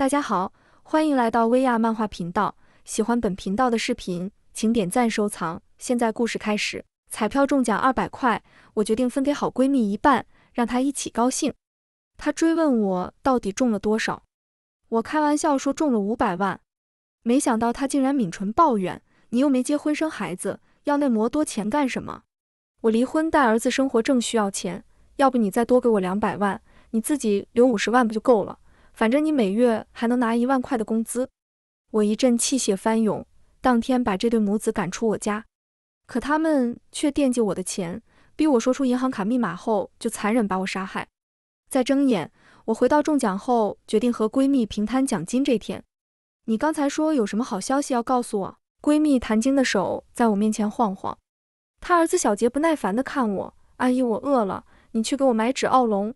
大家好，欢迎来到薇娅漫画频道。喜欢本频道的视频，请点赞收藏。现在故事开始。彩票中奖二百块，我决定分给好闺蜜一半，让她一起高兴。她追问我到底中了多少，我开玩笑说中了五百万。没想到她竟然抿唇抱怨：“你又没结婚生孩子，要那么多钱干什么？”我离婚带儿子生活正需要钱，要不你再多给我两百万，你自己留五十万不就够了？反正你每月还能拿一万块的工资，我一阵气血翻涌，当天把这对母子赶出我家，可他们却惦记我的钱，逼我说出银行卡密码后，就残忍把我杀害。再睁眼，我回到中奖后，决定和闺蜜平摊奖金。这天，你刚才说有什么好消息要告诉我？闺蜜谭晶的手在我面前晃晃，她儿子小杰不耐烦的看我，阿姨我饿了，你去给我买纸奥龙。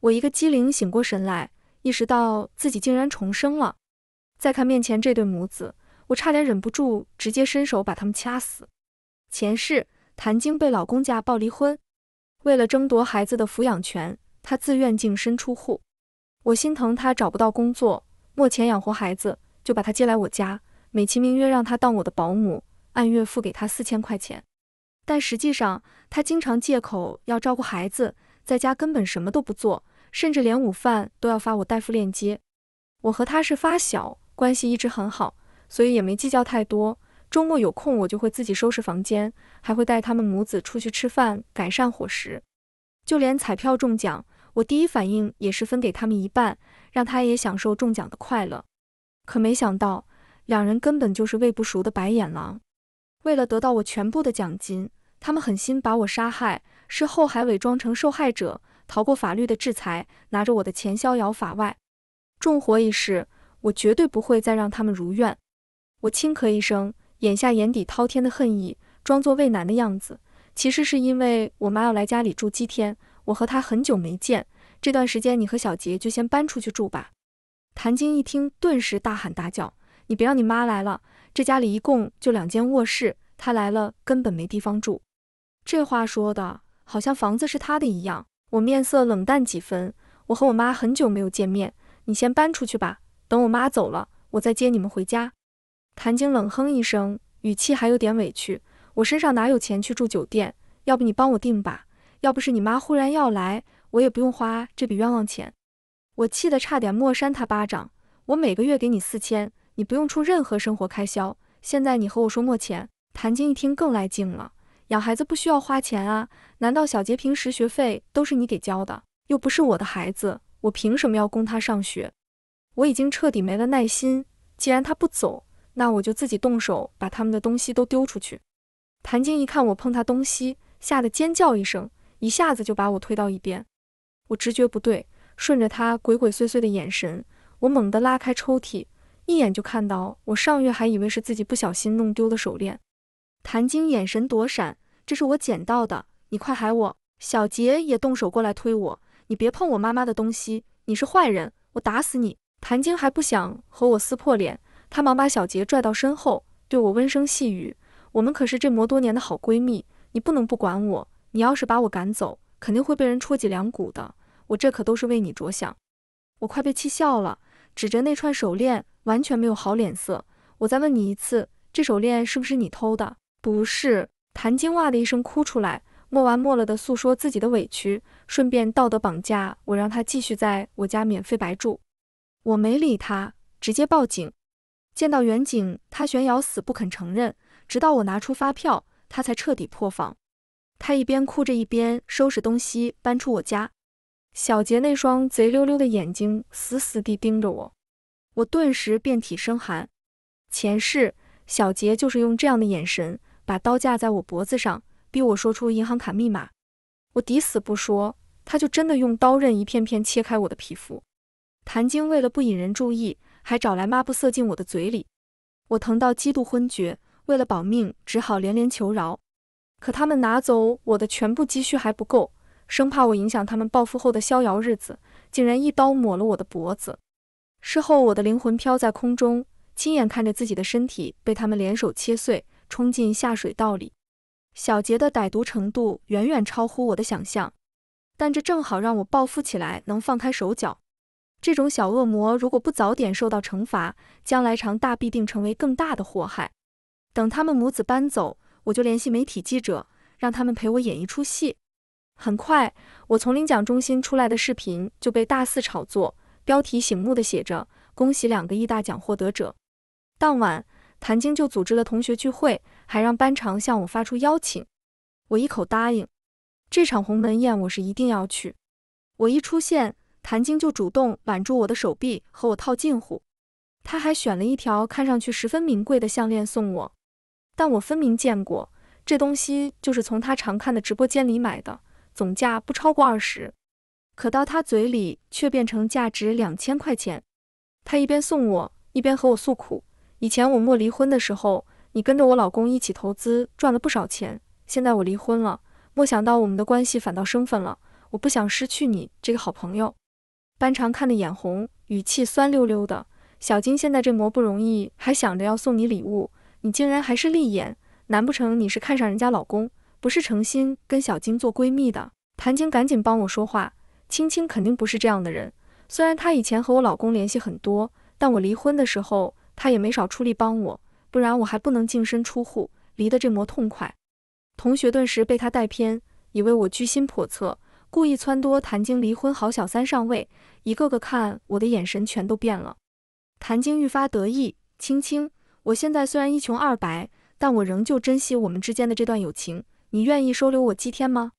我一个机灵醒过神来。意识到自己竟然重生了，再看面前这对母子，我差点忍不住直接伸手把他们掐死。前世谭晶被老公家暴离婚，为了争夺孩子的抚养权，她自愿净身出户。我心疼她找不到工作，没钱养活孩子，就把她接来我家，美其名曰让她当我的保姆，按月付给她四千块钱。但实际上，她经常借口要照顾孩子，在家根本什么都不做。甚至连午饭都要发我代付链接。我和他是发小，关系一直很好，所以也没计较太多。周末有空，我就会自己收拾房间，还会带他们母子出去吃饭，改善伙食。就连彩票中奖，我第一反应也是分给他们一半，让他也享受中奖的快乐。可没想到，两人根本就是喂不熟的白眼狼。为了得到我全部的奖金，他们狠心把我杀害，事后还伪装成受害者。逃过法律的制裁，拿着我的钱逍遥法外，纵火一事，我绝对不会再让他们如愿。我轻咳一声，眼下眼底滔天的恨意，装作为难的样子，其实是因为我妈要来家里住几天，我和她很久没见，这段时间你和小杰就先搬出去住吧。谭晶一听，顿时大喊大叫：“你别让你妈来了，这家里一共就两间卧室，她来了根本没地方住。”这话说的好像房子是她的一样。我面色冷淡几分，我和我妈很久没有见面，你先搬出去吧，等我妈走了，我再接你们回家。谭晶冷哼一声，语气还有点委屈，我身上哪有钱去住酒店？要不你帮我订吧，要不是你妈忽然要来，我也不用花这笔冤枉钱。我气得差点没扇他巴掌，我每个月给你四千，你不用出任何生活开销，现在你和我说没钱，谭晶一听更来劲了。养孩子不需要花钱啊？难道小杰平时学费都是你给交的？又不是我的孩子，我凭什么要供他上学？我已经彻底没了耐心。既然他不走，那我就自己动手把他们的东西都丢出去。谭晶一看我碰他东西，吓得尖叫一声，一下子就把我推到一边。我直觉不对，顺着她鬼鬼祟祟的眼神，我猛地拉开抽屉，一眼就看到我上月还以为是自己不小心弄丢的手链。谭晶眼神躲闪，这是我捡到的，你快喊我！小杰也动手过来推我，你别碰我妈妈的东西，你是坏人，我打死你！谭晶还不想和我撕破脸，她忙把小杰拽到身后，对我温声细语，我们可是这么多年的好闺蜜，你不能不管我，你要是把我赶走，肯定会被人戳脊梁骨的，我这可都是为你着想。我快被气笑了，指着那串手链，完全没有好脸色。我再问你一次，这手链是不是你偷的？不是谭晶哇的一声哭出来，磨完磨了的诉说自己的委屈，顺便道德绑架我，让他继续在我家免费白住。我没理他，直接报警。见到远警，他悬摇死不肯承认，直到我拿出发票，他才彻底破防。他一边哭着，一边收拾东西搬出我家。小杰那双贼溜溜的眼睛死死地盯着我，我顿时遍体生寒。前世小杰就是用这样的眼神。把刀架在我脖子上，逼我说出银行卡密码。我抵死不说，他就真的用刀刃一片片切开我的皮肤。谭晶为了不引人注意，还找来抹布塞进我的嘴里。我疼到极度昏厥，为了保命，只好连连求饶。可他们拿走我的全部积蓄还不够，生怕我影响他们暴富后的逍遥日子，竟然一刀抹了我的脖子。事后，我的灵魂飘在空中，亲眼看着自己的身体被他们联手切碎。冲进下水道里，小杰的歹毒程度远远超乎我的想象，但这正好让我报复起来能放开手脚。这种小恶魔如果不早点受到惩罚，将来长大必定成为更大的祸害。等他们母子搬走，我就联系媒体记者，让他们陪我演一出戏。很快，我从领奖中心出来的视频就被大肆炒作，标题醒目的写着“恭喜两个亿大奖获得者”。当晚。谭晶就组织了同学聚会，还让班长向我发出邀请，我一口答应。这场鸿门宴我是一定要去。我一出现，谭晶就主动挽住我的手臂和我套近乎，他还选了一条看上去十分名贵的项链送我，但我分明见过这东西，就是从他常看的直播间里买的，总价不超过二十，可到他嘴里却变成价值两千块钱。他一边送我，一边和我诉苦。以前我莫离婚的时候，你跟着我老公一起投资，赚了不少钱。现在我离婚了，莫想到我们的关系反倒生分了。我不想失去你这个好朋友。班长看得眼红，语气酸溜溜的。小金现在这磨不容易，还想着要送你礼物，你竟然还是利眼？难不成你是看上人家老公，不是诚心跟小金做闺蜜的？谭晶赶紧帮我说话，青青肯定不是这样的人。虽然她以前和我老公联系很多，但我离婚的时候。他也没少出力帮我，不然我还不能净身出户，离得这么痛快。同学顿时被他带偏，以为我居心叵测，故意撺掇谭晶离婚，好小三上位。一个个看我的眼神全都变了。谭晶愈发得意，青青，我现在虽然一穷二白，但我仍旧珍惜我们之间的这段友情。你愿意收留我几天吗？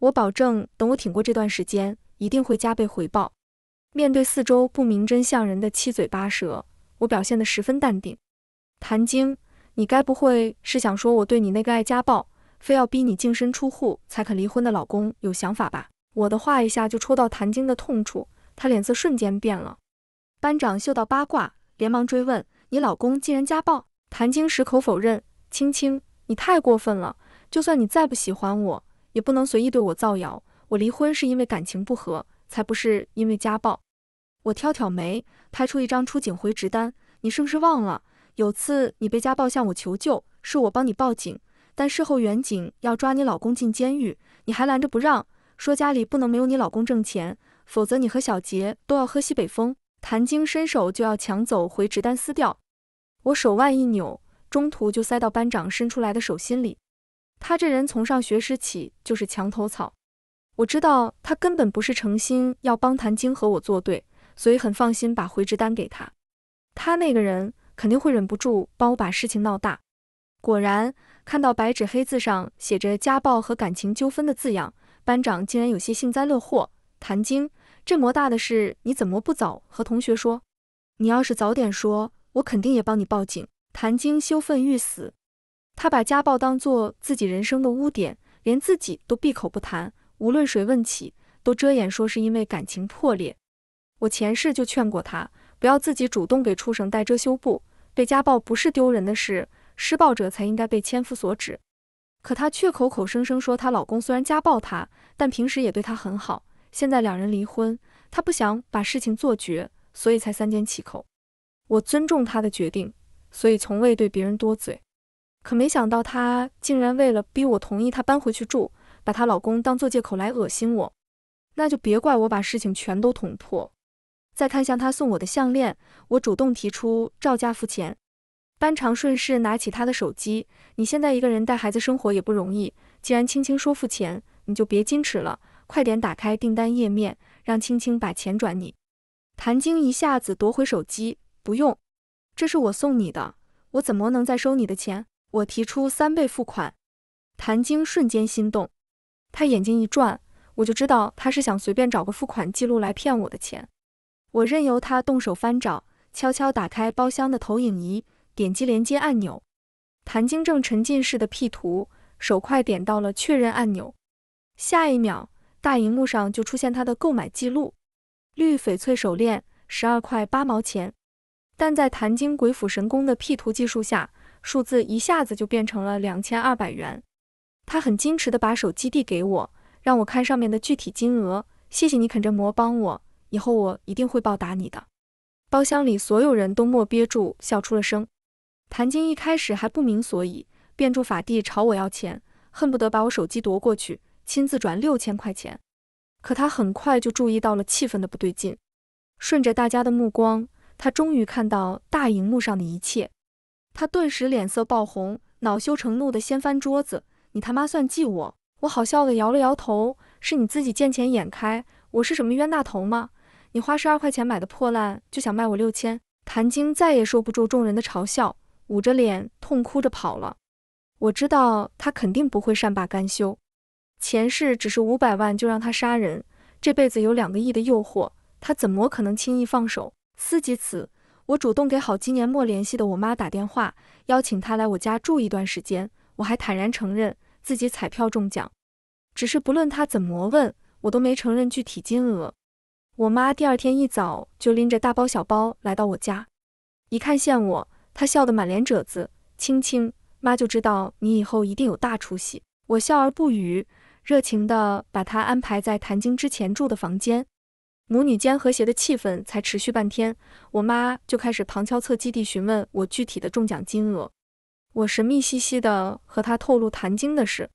我保证，等我挺过这段时间，一定会加倍回报。面对四周不明真相人的七嘴八舌。我表现得十分淡定，谭晶，你该不会是想说我对你那个爱家暴，非要逼你净身出户才肯离婚的老公有想法吧？我的话一下就戳到谭晶的痛处，她脸色瞬间变了。班长嗅到八卦，连忙追问：“你老公竟然家暴？”谭晶矢口否认。青青，你太过分了！就算你再不喜欢我，也不能随意对我造谣。我离婚是因为感情不和，才不是因为家暴。我挑挑眉。拍出一张出警回执单，你是不是忘了？有次你被家暴向我求救，是我帮你报警，但事后远警要抓你老公进监狱，你还拦着不让，说家里不能没有你老公挣钱，否则你和小杰都要喝西北风。谭晶伸手就要抢走回执单撕掉，我手腕一扭，中途就塞到班长伸出来的手心里。他这人从上学时起就是墙头草，我知道他根本不是诚心要帮谭晶和我作对。所以很放心把回执单给他，他那个人肯定会忍不住帮我把事情闹大。果然，看到白纸黑字上写着“家暴”和“感情纠纷”的字样，班长竟然有些幸灾乐祸。谭晶，这么大的事你怎么不早和同学说？你要是早点说，我肯定也帮你报警。谭晶羞愤欲死，他把家暴当做自己人生的污点，连自己都闭口不谈，无论谁问起，都遮掩说是因为感情破裂。我前世就劝过她，不要自己主动给畜生带遮羞布。被家暴不是丢人的事，施暴者才应该被千夫所指。可她却口口声声说，她老公虽然家暴她，但平时也对她很好。现在两人离婚，她不想把事情做绝，所以才三缄其口。我尊重她的决定，所以从未对别人多嘴。可没想到她竟然为了逼我同意她搬回去住，把她老公当做借口来恶心我。那就别怪我把事情全都捅破。再看向他送我的项链，我主动提出照价付钱。班长顺势拿起他的手机，你现在一个人带孩子生活也不容易，既然青青说付钱，你就别矜持了，快点打开订单页面，让青青把钱转你。谭晶一下子夺回手机，不用，这是我送你的，我怎么能再收你的钱？我提出三倍付款，谭晶瞬间心动，他眼睛一转，我就知道他是想随便找个付款记录来骗我的钱。我任由他动手翻找，悄悄打开包厢的投影仪，点击连接按钮。谭晶正沉浸式的 P 图，手快点到了确认按钮，下一秒大荧幕上就出现他的购买记录：绿翡翠手链十二块八毛钱。但在谭晶鬼斧神工的 P 图技术下，数字一下子就变成了两千二百元。他很矜持地把手机递给我，让我看上面的具体金额。谢谢你啃着馍帮我。以后我一定会报答你的。包厢里所有人都默憋住笑出了声。谭晶一开始还不明所以，便住法蒂朝我要钱，恨不得把我手机夺过去，亲自转六千块钱。可他很快就注意到了气氛的不对劲，顺着大家的目光，他终于看到大荧幕上的一切，他顿时脸色爆红，恼羞成怒的掀翻桌子：“你他妈算计我！”我好笑的摇了摇头：“是你自己见钱眼开，我是什么冤大头吗？”你花十二块钱买的破烂就想卖我六千？谭晶再也受不住众人的嘲笑，捂着脸痛哭着跑了。我知道他肯定不会善罢甘休。前世只是五百万就让他杀人，这辈子有两个亿的诱惑，他怎么可能轻易放手？思及此，我主动给好几年没联系的我妈打电话，邀请她来我家住一段时间。我还坦然承认自己彩票中奖，只是不论她怎么问，我都没承认具体金额。我妈第二天一早就拎着大包小包来到我家，一看见我，她笑得满脸褶子。青青，妈就知道你以后一定有大出息。我笑而不语，热情地把她安排在谭晶之前住的房间。母女间和谐的气氛才持续半天，我妈就开始旁敲侧击地询问我具体的中奖金额。我神秘兮兮地和她透露谭晶的事。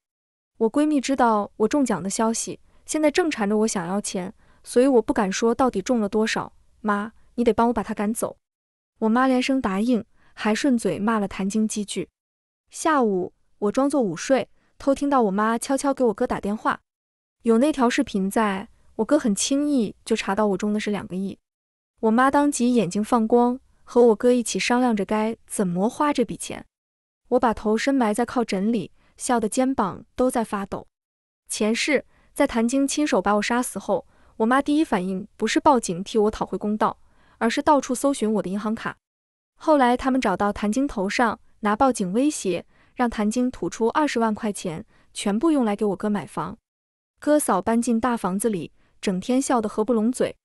我闺蜜知道我中奖的消息，现在正缠着我想要钱。所以我不敢说到底中了多少。妈，你得帮我把他赶走。我妈连声答应，还顺嘴骂了谭晶几句。下午我装作午睡，偷听到我妈悄悄给我哥打电话。有那条视频在，我哥很轻易就查到我中的是两个亿。我妈当即眼睛放光，和我哥一起商量着该怎么花这笔钱。我把头深埋在靠枕里，笑得肩膀都在发抖。前世在谭晶亲手把我杀死后。我妈第一反应不是报警替我讨回公道，而是到处搜寻我的银行卡。后来他们找到谭晶头上，拿报警威胁，让谭晶吐出二十万块钱，全部用来给我哥买房。哥嫂搬进大房子里，整天笑得合不拢嘴，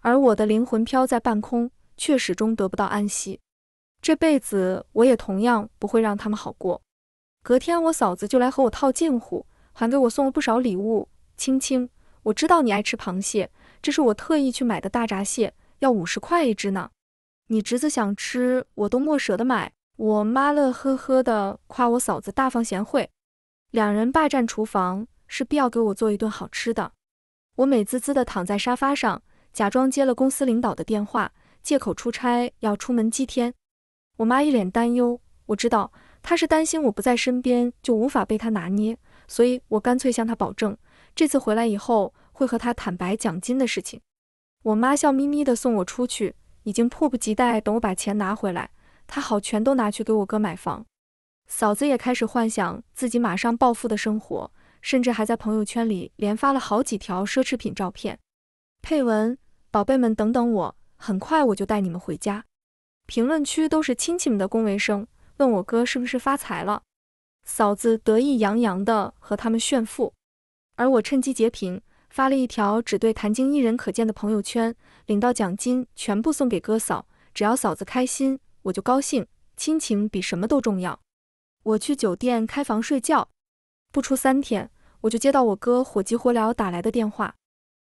而我的灵魂飘在半空，却始终得不到安息。这辈子我也同样不会让他们好过。隔天，我嫂子就来和我套近乎，还给我送了不少礼物。青青。我知道你爱吃螃蟹，这是我特意去买的大闸蟹，要五十块一只呢。你侄子想吃，我都没舍得买。我妈乐呵呵的夸我嫂子大方贤惠，两人霸占厨房，是必要给我做一顿好吃的。我美滋滋的躺在沙发上，假装接了公司领导的电话，借口出差要出门几天。我妈一脸担忧，我知道她是担心我不在身边就无法被她拿捏，所以我干脆向她保证。这次回来以后，会和他坦白奖金的事情。我妈笑眯眯地送我出去，已经迫不及待等我把钱拿回来，她好全都拿去给我哥买房。嫂子也开始幻想自己马上暴富的生活，甚至还在朋友圈里连发了好几条奢侈品照片，配文：宝贝们，等等我，很快我就带你们回家。评论区都是亲戚们的恭维声，问我哥是不是发财了。嫂子得意洋洋地和他们炫富。而我趁机截屏，发了一条只对谭晶一人可见的朋友圈，领到奖金全部送给哥嫂，只要嫂子开心，我就高兴，亲情比什么都重要。我去酒店开房睡觉，不出三天，我就接到我哥火急火燎打来的电话，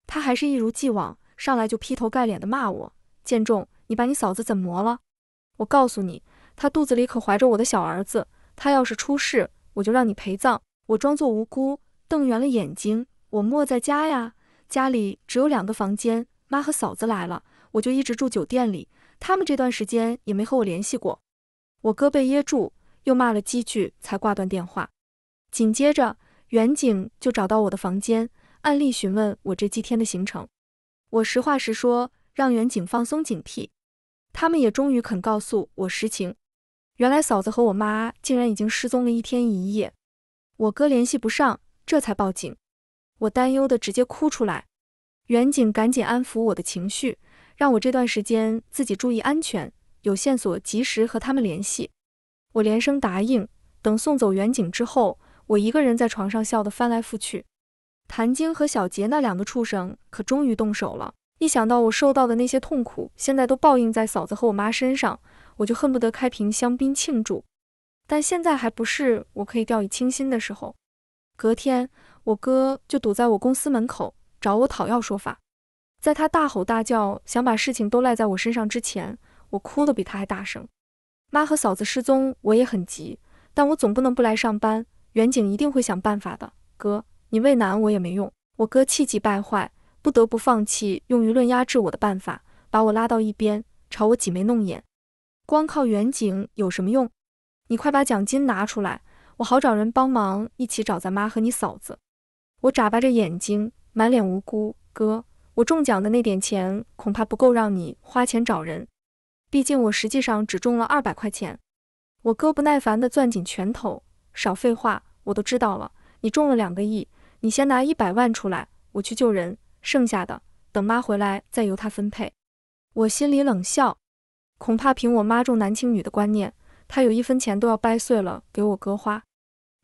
他还是一如既往，上来就劈头盖脸的骂我：“建仲，你把你嫂子怎么了？我告诉你，她肚子里可怀着我的小儿子，她要是出事，我就让你陪葬。”我装作无辜。瞪圆了眼睛，我没在家呀，家里只有两个房间，妈和嫂子来了，我就一直住酒店里。他们这段时间也没和我联系过。我哥被噎住，又骂了几句才挂断电话。紧接着，袁景就找到我的房间，暗例询问我这几天的行程。我实话实说，让袁景放松警惕。他们也终于肯告诉我实情，原来嫂子和我妈竟然已经失踪了一天一夜，我哥联系不上。这才报警，我担忧的直接哭出来。袁景赶紧安抚我的情绪，让我这段时间自己注意安全，有线索及时和他们联系。我连声答应。等送走袁景之后，我一个人在床上笑得翻来覆去。谭晶和小杰那两个畜生可终于动手了。一想到我受到的那些痛苦，现在都报应在嫂子和我妈身上，我就恨不得开瓶香槟庆祝。但现在还不是我可以掉以轻心的时候。隔天，我哥就堵在我公司门口找我讨要说法。在他大吼大叫，想把事情都赖在我身上之前，我哭得比他还大声。妈和嫂子失踪，我也很急，但我总不能不来上班。远景一定会想办法的。哥，你为难我也没用。我哥气急败坏，不得不放弃用舆论压制我的办法，把我拉到一边，朝我挤眉弄眼。光靠远景有什么用？你快把奖金拿出来！我好找人帮忙，一起找咱妈和你嫂子。我眨巴着眼睛，满脸无辜。哥，我中奖的那点钱恐怕不够让你花钱找人，毕竟我实际上只中了二百块钱。我哥不耐烦地攥紧拳头，少废话，我都知道了。你中了两个亿，你先拿一百万出来，我去救人，剩下的等妈回来再由她分配。我心里冷笑，恐怕凭我妈重男轻女的观念，她有一分钱都要掰碎了给我哥花。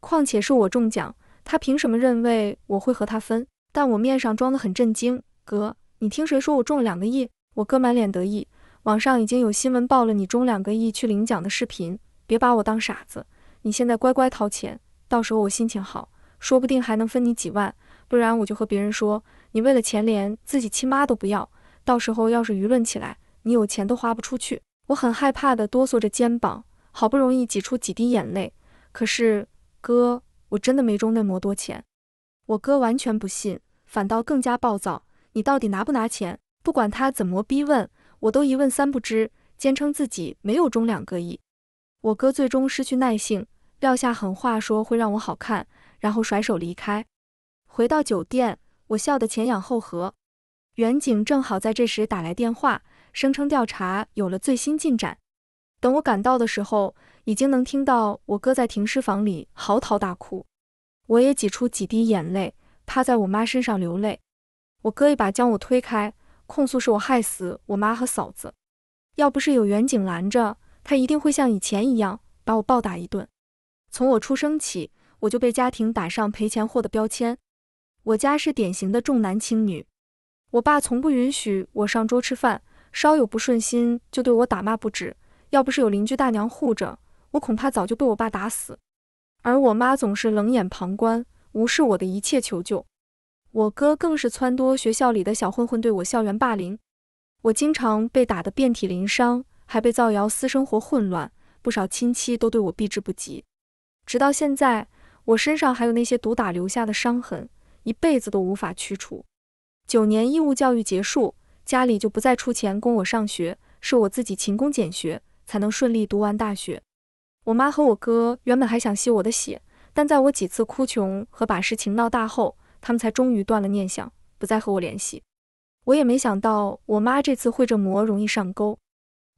况且是我中奖，他凭什么认为我会和他分？但我面上装得很震惊。哥，你听谁说我中了两个亿？我哥满脸得意，网上已经有新闻报了你中两个亿去领奖的视频。别把我当傻子，你现在乖乖掏钱，到时候我心情好，说不定还能分你几万。不然我就和别人说你为了钱连自己亲妈都不要，到时候要是舆论起来，你有钱都花不出去。我很害怕的哆嗦着肩膀，好不容易挤出几滴眼泪，可是。哥，我真的没中那么多钱。我哥完全不信，反倒更加暴躁。你到底拿不拿钱？不管他怎么逼问，我都一问三不知，坚称自己没有中两个亿。我哥最终失去耐性，撂下狠话说会让我好看，然后甩手离开。回到酒店，我笑得前仰后合。袁景正好在这时打来电话，声称调查有了最新进展。等我赶到的时候，已经能听到我哥在停尸房里嚎啕大哭。我也挤出几滴眼泪，趴在我妈身上流泪。我哥一把将我推开，控诉是我害死我妈和嫂子。要不是有袁景拦着，他一定会像以前一样把我暴打一顿。从我出生起，我就被家庭打上赔钱货的标签。我家是典型的重男轻女，我爸从不允许我上桌吃饭，稍有不顺心就对我打骂不止。要不是有邻居大娘护着，我恐怕早就被我爸打死。而我妈总是冷眼旁观，无视我的一切求救。我哥更是撺掇学校里的小混混对我校园霸凌，我经常被打得遍体鳞伤，还被造谣私生活混乱，不少亲戚都对我避之不及。直到现在，我身上还有那些毒打留下的伤痕，一辈子都无法祛除。九年义务教育结束，家里就不再出钱供我上学，是我自己勤工俭学。才能顺利读完大学。我妈和我哥原本还想吸我的血，但在我几次哭穷和把事情闹大后，他们才终于断了念想，不再和我联系。我也没想到我妈这次会这魔容易上钩，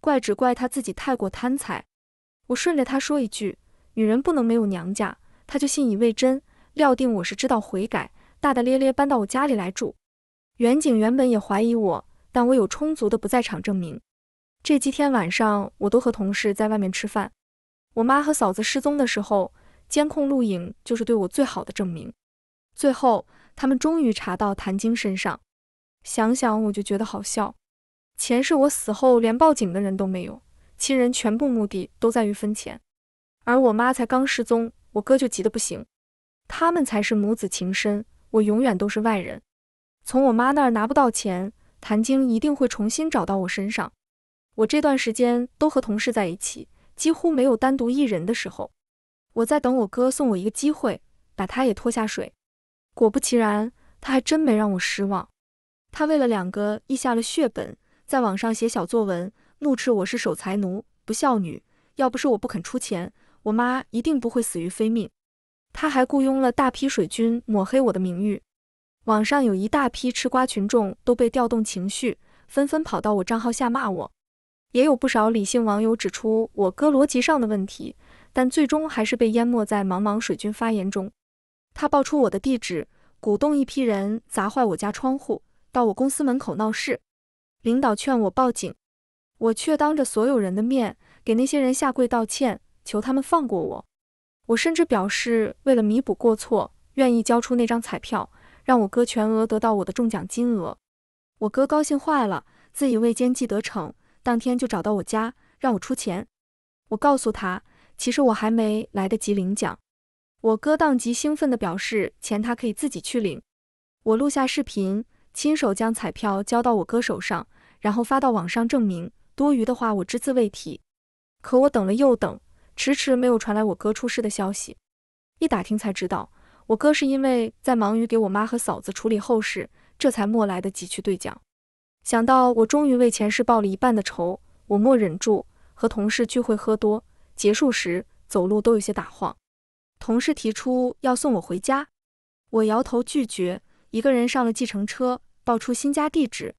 怪只怪她自己太过贪财。我顺着她说一句：“女人不能没有娘家。”她就信以为真，料定我是知道悔改，大大咧咧搬到我家里来住。袁景原本也怀疑我，但我有充足的不在场证明。这几天晚上我都和同事在外面吃饭。我妈和嫂子失踪的时候，监控录影就是对我最好的证明。最后他们终于查到谭晶身上，想想我就觉得好笑。前世我死后连报警的人都没有，亲人全部目的都在于分钱。而我妈才刚失踪，我哥就急得不行。他们才是母子情深，我永远都是外人。从我妈那儿拿不到钱，谭晶一定会重新找到我身上。我这段时间都和同事在一起，几乎没有单独一人的时候。我在等我哥送我一个机会，把他也拖下水。果不其然，他还真没让我失望。他为了两个亿下了血本，在网上写小作文，怒斥我是守财奴、不孝女。要不是我不肯出钱，我妈一定不会死于非命。他还雇佣了大批水军抹黑我的名誉，网上有一大批吃瓜群众都被调动情绪，纷纷跑到我账号下骂我。也有不少理性网友指出我哥逻辑上的问题，但最终还是被淹没在茫茫水军发言中。他爆出我的地址，鼓动一批人砸坏我家窗户，到我公司门口闹事。领导劝我报警，我却当着所有人的面给那些人下跪道歉，求他们放过我。我甚至表示，为了弥补过错，愿意交出那张彩票，让我哥全额得到我的中奖金额。我哥高兴坏了，自以为奸计得逞。当天就找到我家，让我出钱。我告诉他，其实我还没来得及领奖。我哥当即兴奋的表示，钱他可以自己去领。我录下视频，亲手将彩票交到我哥手上，然后发到网上证明。多余的话我只字未提。可我等了又等，迟迟没有传来我哥出事的消息。一打听才知道，我哥是因为在忙于给我妈和嫂子处理后事，这才没来得及去兑奖。想到我终于为前世报了一半的仇，我没忍住和同事聚会喝多，结束时走路都有些打晃。同事提出要送我回家，我摇头拒绝，一个人上了计程车，报出新家地址。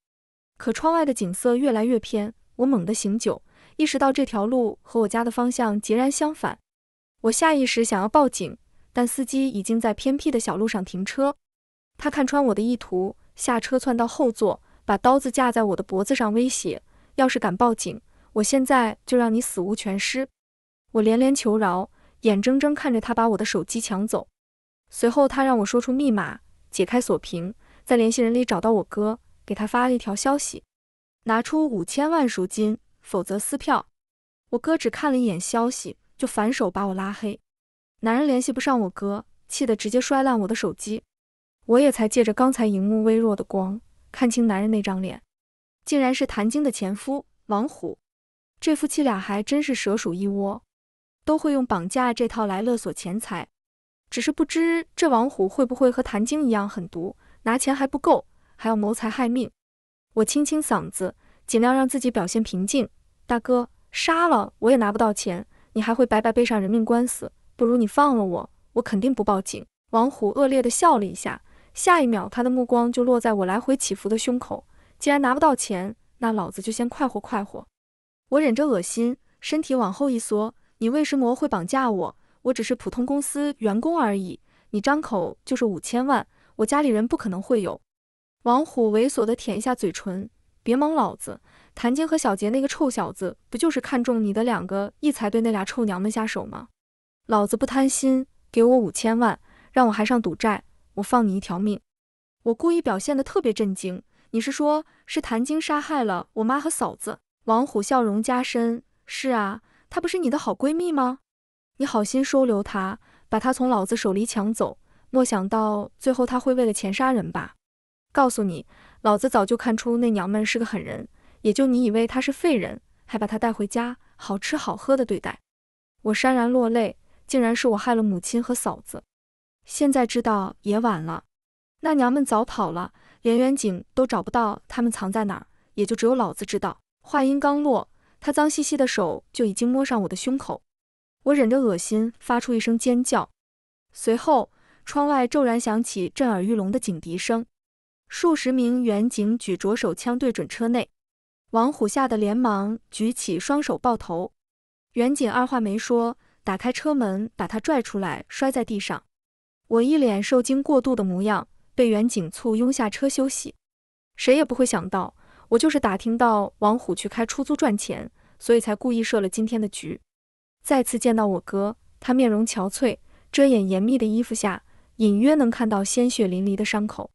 可窗外的景色越来越偏，我猛地醒酒，意识到这条路和我家的方向截然相反。我下意识想要报警，但司机已经在偏僻的小路上停车。他看穿我的意图，下车窜到后座。把刀子架在我的脖子上威胁，要是敢报警，我现在就让你死无全尸。我连连求饶，眼睁睁看着他把我的手机抢走。随后，他让我说出密码，解开锁屏，在联系人里找到我哥，给他发了一条消息：拿出五千万赎金，否则撕票。我哥只看了一眼消息，就反手把我拉黑。男人联系不上我哥，气得直接摔烂我的手机。我也才借着刚才荧幕微弱的光。看清男人那张脸，竟然是谭晶的前夫王虎。这夫妻俩还真是蛇鼠一窝，都会用绑架这套来勒索钱财。只是不知这王虎会不会和谭晶一样狠毒，拿钱还不够，还要谋财害命。我清清嗓子，尽量让自己表现平静。大哥，杀了我也拿不到钱，你还会白白背上人命官司。不如你放了我，我肯定不报警。王虎恶劣的笑了一下。下一秒，他的目光就落在我来回起伏的胸口。既然拿不到钱，那老子就先快活快活。我忍着恶心，身体往后一缩。你为什么会绑架我？我只是普通公司员工而已。你张口就是五千万，我家里人不可能会有。王虎猥琐地舔一下嘴唇，别蒙老子。谭晶和小杰那个臭小子，不就是看中你的两个亿才对那俩臭娘们下手吗？老子不贪心，给我五千万，让我还上赌债。我放你一条命，我故意表现得特别震惊。你是说，是谭晶杀害了我妈和嫂子？王虎笑容加深。是啊，她不是你的好闺蜜吗？你好心收留她，把她从老子手里抢走，莫想到最后她会为了钱杀人吧？告诉你，老子早就看出那娘们是个狠人，也就你以为她是废人，还把她带回家，好吃好喝的对待。我潸然落泪，竟然是我害了母亲和嫂子。现在知道也晚了，那娘们早跑了，连远警都找不到他们藏在哪儿，也就只有老子知道。话音刚落，他脏兮兮的手就已经摸上我的胸口，我忍着恶心发出一声尖叫。随后，窗外骤然响起震耳欲聋的警笛声，数十名远警举着手枪对准车内，王虎吓得连忙举起双手抱头，远警二话没说，打开车门把他拽出来，摔在地上。我一脸受惊过度的模样，被袁景簇拥下车休息。谁也不会想到，我就是打听到王虎去开出租赚钱，所以才故意设了今天的局。再次见到我哥，他面容憔悴，遮掩严密的衣服下，隐约能看到鲜血淋漓的伤口。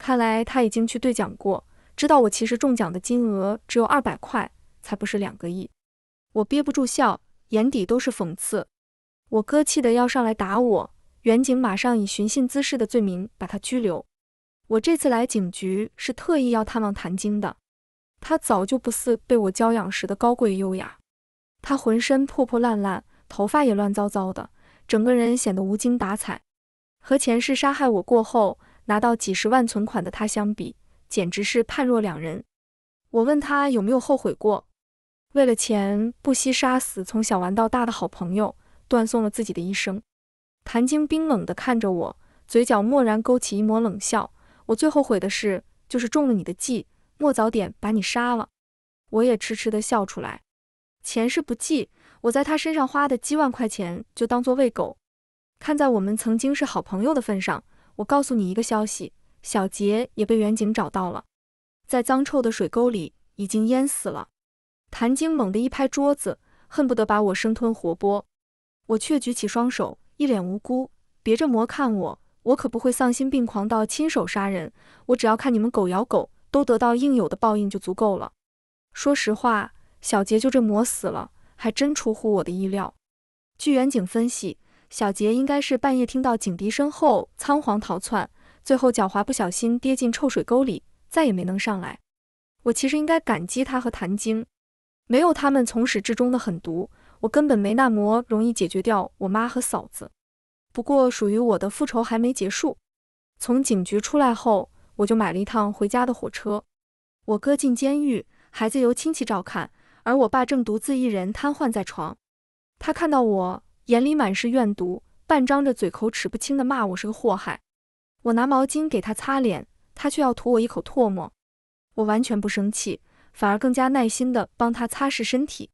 看来他已经去兑奖过，知道我其实中奖的金额只有二百块，才不是两个亿。我憋不住笑，眼底都是讽刺。我哥气得要上来打我。原警马上以寻衅滋事的罪名把他拘留。我这次来警局是特意要探望谭晶的。他早就不似被我娇养时的高贵优雅，他浑身破破烂烂，头发也乱糟糟的，整个人显得无精打采。和前世杀害我过后拿到几十万存款的他相比，简直是判若两人。我问他有没有后悔过，为了钱不惜杀死从小玩到大的好朋友，断送了自己的一生。谭晶冰冷地看着我，嘴角蓦然勾起一抹冷笑。我最后悔的事就是中了你的计，莫早点把你杀了。我也痴痴地笑出来。钱世不计，我在他身上花的几万块钱就当做喂狗。看在我们曾经是好朋友的份上，我告诉你一个消息，小杰也被远景找到了，在脏臭的水沟里已经淹死了。谭晶猛地一拍桌子，恨不得把我生吞活剥。我却举起双手。一脸无辜，别这魔。看我，我可不会丧心病狂到亲手杀人。我只要看你们狗咬狗，都得到应有的报应就足够了。说实话，小杰就这魔死了，还真出乎我的意料。据远景分析，小杰应该是半夜听到警笛声后仓皇逃窜，最后狡猾不小心跌进臭水沟里，再也没能上来。我其实应该感激他和谭晶，没有他们从始至终的狠毒。我根本没那么容易解决掉我妈和嫂子，不过属于我的复仇还没结束。从警局出来后，我就买了一趟回家的火车。我哥进监狱，孩子由亲戚照看，而我爸正独自一人瘫痪在床。他看到我，眼里满是怨毒，半张着嘴，口齿不清地骂我是个祸害。我拿毛巾给他擦脸，他却要吐我一口唾沫。我完全不生气，反而更加耐心地帮他擦拭身体。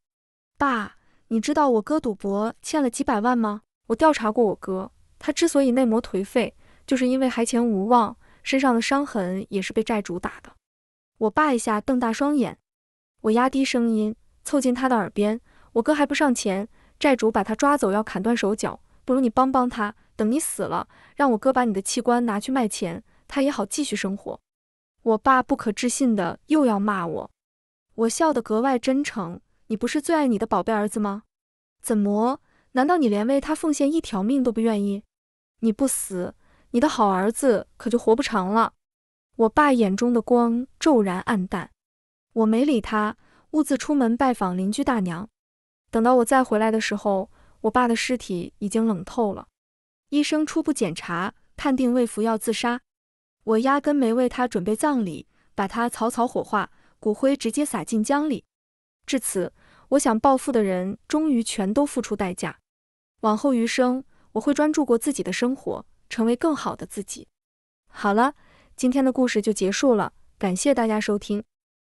爸。你知道我哥赌博欠了几百万吗？我调查过我哥，他之所以内膜颓废，就是因为还钱无望，身上的伤痕也是被债主打的。我爸一下瞪大双眼，我压低声音凑近他的耳边，我哥还不上钱，债主把他抓走要砍断手脚，不如你帮帮他，等你死了，让我哥把你的器官拿去卖钱，他也好继续生活。我爸不可置信的又要骂我，我笑得格外真诚。你不是最爱你的宝贝儿子吗？怎么？难道你连为他奉献一条命都不愿意？你不死，你的好儿子可就活不长了。我爸眼中的光骤然暗淡。我没理他，兀自出门拜访邻居大娘。等到我再回来的时候，我爸的尸体已经冷透了。医生初步检查，判定为服药自杀。我压根没为他准备葬礼，把他草草火化，骨灰直接撒进江里。至此。我想暴富的人终于全都付出代价。往后余生，我会专注过自己的生活，成为更好的自己。好了，今天的故事就结束了，感谢大家收听。